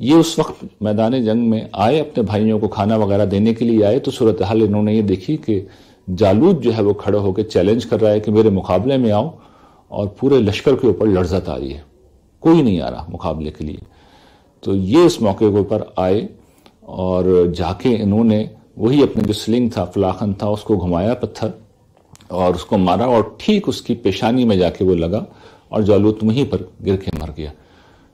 ये उस वक्त मैदान जंग में आए अपने भाइयों को खाना वगैरह देने के लिए आए तो सूरत हाल इन्होंने ये देखी कि जालूद जो है वो खड़े होकर चैलेंज कर रहा है कि मेरे मुकाबले में आओ और पूरे लश्कर के ऊपर लड़जत आ रही है कोई नहीं आ रहा मुकाबले के लिए तो ये इस मौके के ऊपर आए और जाके इन्होंने वही अपने जो स्लिंग था फलाखन था उसको घुमाया पत्थर और उसको मारा और ठीक उसकी पेशानी में जाके वो लगा और जालूत वहीं पर गिर के मर गया